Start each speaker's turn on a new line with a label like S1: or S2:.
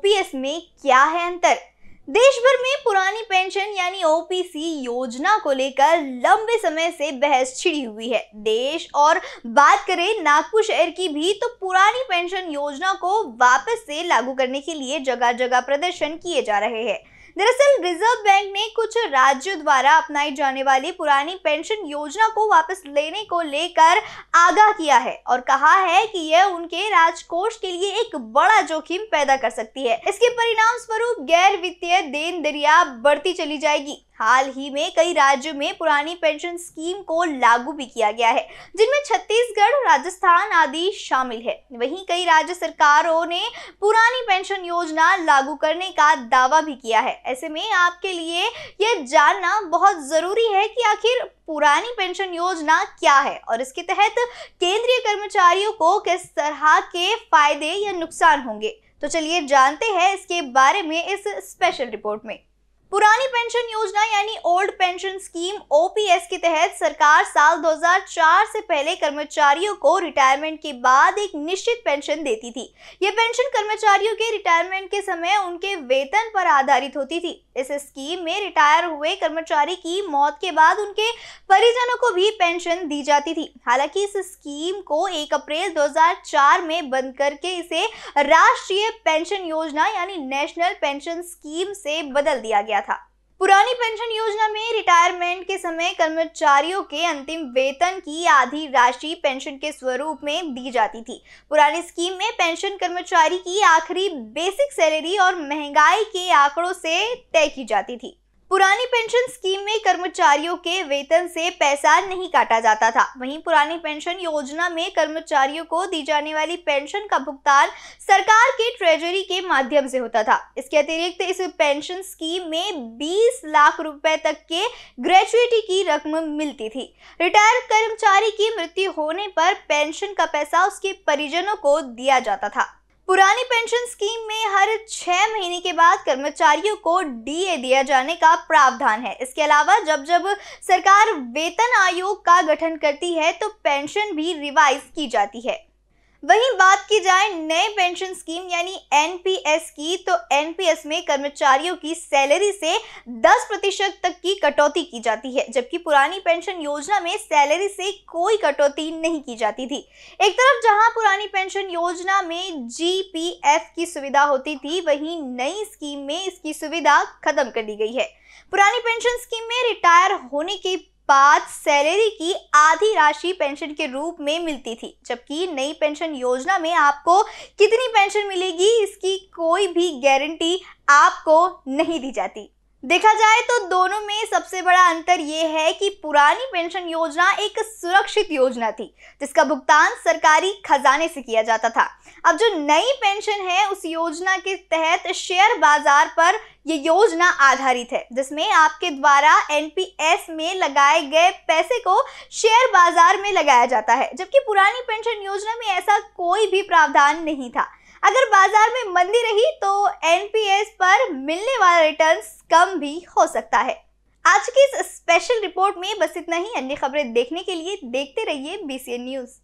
S1: OPS में क्या है अंतर देश भर में पुरानी पेंशन यानी ओपीसी योजना को लेकर लंबे समय से बहस छिड़ी हुई है देश और बात करें नागपुर शहर की भी तो पुरानी पेंशन योजना को वापस से लागू करने के लिए जगह जगह प्रदर्शन किए जा रहे हैं दरअसल रिजर्व बैंक ने कुछ राज्यों द्वारा अपनाई जाने वाली पुरानी पेंशन योजना को वापस लेने को लेकर आगाह किया है और कहा है कि यह उनके राजकोष के लिए एक बड़ा जोखिम पैदा कर सकती है इसके परिणाम स्वरूप गैर वित्तीय देन दरिया बढ़ती चली जाएगी हाल ही में कई राज्यों में पुरानी पेंशन स्कीम को लागू भी किया गया है जिनमें छत्तीसगढ़ राजस्थान आदि शामिल है वहीं कई राज्य सरकारों ने पुरानी पेंशन योजना लागू करने का दावा भी किया है ऐसे में आपके लिए यह जानना बहुत ज़रूरी है कि आखिर पुरानी पेंशन योजना क्या है और इसके तहत केंद्रीय कर्मचारियों को किस तरह के फायदे या नुकसान होंगे तो चलिए जानते हैं इसके बारे में इस स्पेशल रिपोर्ट में पुरानी पेंशन योजना यानी ओल्ड पेंशन स्कीम ओपीएस के तहत सरकार साल 2004 से पहले कर्मचारियों को रिटायरमेंट के बाद एक निश्चित पेंशन देती थी ये पेंशन कर्मचारियों के रिटायरमेंट के समय उनके वेतन पर आधारित होती थी इस स्कीम में रिटायर हुए कर्मचारी की मौत के बाद उनके परिजनों को भी पेंशन दी जाती थी हालांकि इस स्कीम को एक अप्रैल दो में बंद करके इसे राष्ट्रीय पेंशन योजना यानी नेशनल पेंशन स्कीम से बदल दिया गया गया था पुरानी पेंशन योजना में रिटायरमेंट के समय कर्मचारियों के अंतिम वेतन की आधी राशि पेंशन के स्वरूप में दी जाती थी पुरानी स्कीम में पेंशन कर्मचारी की आखिरी बेसिक सैलरी और महंगाई के आंकड़ों से तय की जाती थी पुरानी पेंशन स्कीम में कर्मचारियों के वेतन से पैसा नहीं काटा जाता था वहीं पुरानी पेंशन योजना में कर्मचारियों को दी जाने वाली पेंशन का भुगतान सरकार के ट्रेजरी के माध्यम से होता था इसके अतिरिक्त इस पेंशन स्कीम में 20 लाख रुपए तक के ग्रेचुएटी की रकम मिलती थी रिटायर कर्मचारी की मृत्यु होने पर पेंशन का पैसा उसके परिजनों को दिया जाता था पुरानी पेंशन स्कीम में छह महीने के बाद कर्मचारियों को डीए दिया जाने का प्रावधान है इसके अलावा जब जब सरकार वेतन आयोग का गठन करती है तो पेंशन भी रिवाइज की जाती है वहीं बात की जाए नए पेंशन स्कीम यानी एनपीएस की तो एनपीएस में कर्मचारियों की सैलरी से 10 प्रतिशत तक की कटौती की जाती है जबकि पुरानी पेंशन योजना में सैलरी से कोई कटौती नहीं की जाती थी एक तरफ जहां पुरानी पेंशन योजना में जीपीएफ की सुविधा होती थी वहीं नई स्कीम में इसकी सुविधा खत्म कर दी गई है पुरानी पेंशन स्कीम में रिटायर होने के बाद सैलरी की आधी राशि पेंशन के रूप में मिलती थी जबकि नई पेंशन योजना में आपको कितनी पेंशन मिलेगी इसकी कोई भी गारंटी आपको नहीं दी जाती देखा जाए तो दोनों में सबसे बड़ा अंतर यह है कि पुरानी पेंशन योजना एक सुरक्षित योजना थी जिसका भुगतान सरकारी खजाने से किया जाता था अब जो नई पेंशन है उस योजना के तहत शेयर बाजार पर यह योजना आधारित है जिसमें आपके द्वारा एनपीएस में लगाए गए पैसे को शेयर बाजार में लगाया जाता है जबकि पुरानी पेंशन योजना में ऐसा कोई भी प्रावधान नहीं था अगर बाजार में मंदी रही तो एनपीएस पर मिलने वाला रिटर्न कम भी हो सकता है आज की इस स्पेशल रिपोर्ट में बस इतना ही अन्य खबरें देखने के लिए देखते रहिए बीसीएन न्यूज़